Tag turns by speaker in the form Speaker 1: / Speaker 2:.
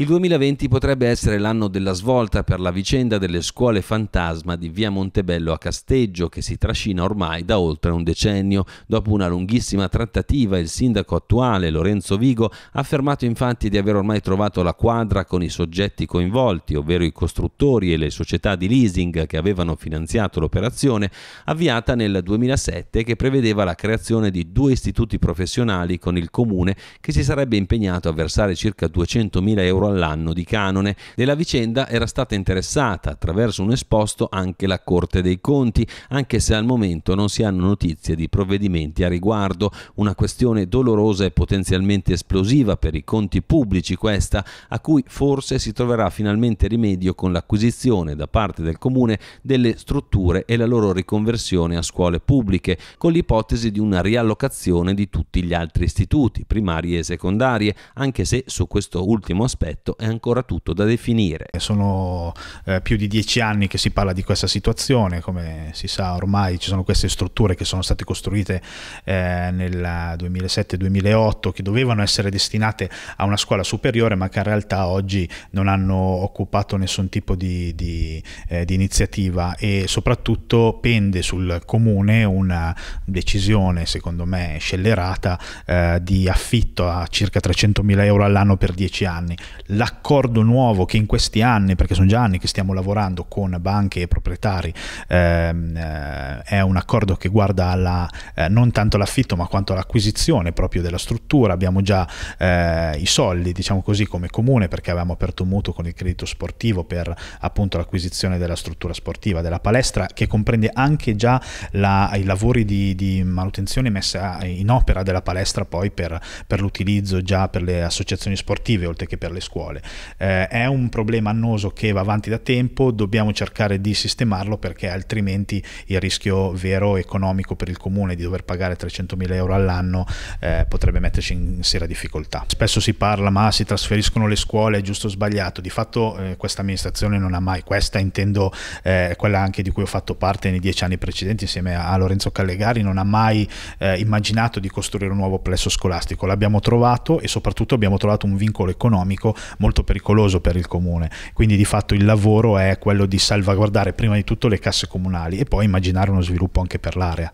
Speaker 1: Il 2020 potrebbe essere l'anno della svolta per la vicenda delle scuole fantasma di via Montebello a Casteggio che si trascina ormai da oltre un decennio. Dopo una lunghissima trattativa il sindaco attuale Lorenzo Vigo ha affermato infatti di aver ormai trovato la quadra con i soggetti coinvolti, ovvero i costruttori e le società di leasing che avevano finanziato l'operazione avviata nel 2007 che prevedeva la creazione di due istituti professionali con il comune che si sarebbe impegnato a versare circa 200.000 euro all'anno di canone. Della vicenda era stata interessata attraverso un esposto anche la Corte dei Conti, anche se al momento non si hanno notizie di provvedimenti a riguardo. Una questione dolorosa e potenzialmente esplosiva per i conti pubblici questa, a cui forse si troverà finalmente rimedio con l'acquisizione da parte del Comune delle strutture e la loro riconversione a scuole pubbliche, con l'ipotesi di una riallocazione di tutti gli altri istituti, primarie e secondarie, anche se su questo ultimo aspetto aspetto è ancora tutto da definire. Sono eh, più di dieci anni che
Speaker 2: si parla di questa situazione, come si sa ormai ci sono queste strutture che sono state costruite eh, nel 2007-2008 che dovevano essere destinate a una scuola superiore ma che in realtà oggi non hanno occupato nessun tipo di, di, eh, di iniziativa e soprattutto pende sul comune una decisione secondo me scellerata eh, di affitto a circa 300.000 euro all'anno per 10 anni l'accordo nuovo che in questi anni, perché sono già anni che stiamo lavorando con banche e proprietari, ehm, eh, è un accordo che guarda alla, eh, non tanto all'affitto ma quanto all'acquisizione proprio della struttura, abbiamo già eh, i soldi diciamo così come comune perché avevamo aperto un mutuo con il credito sportivo per appunto l'acquisizione della struttura sportiva, della palestra che comprende anche già la, i lavori di, di, manutenzione messa in opera della palestra poi per, per l'utilizzo già per le associazioni sportive oltre che per le scuole scuole. Eh, è un problema annoso che va avanti da tempo, dobbiamo cercare di sistemarlo perché altrimenti il rischio vero economico per il comune di dover pagare 300.000 euro all'anno eh, potrebbe metterci in seria difficoltà. Spesso si parla ma si trasferiscono le scuole, è giusto o sbagliato, di fatto eh, questa amministrazione non ha mai, questa intendo eh, quella anche di cui ho fatto parte nei dieci anni precedenti insieme a Lorenzo Callegari, non ha mai eh, immaginato di costruire un nuovo plesso scolastico, l'abbiamo trovato e soprattutto abbiamo trovato un vincolo economico molto pericoloso per il comune. Quindi di fatto il lavoro è quello di salvaguardare prima di tutto le casse comunali e poi immaginare uno sviluppo anche per l'area.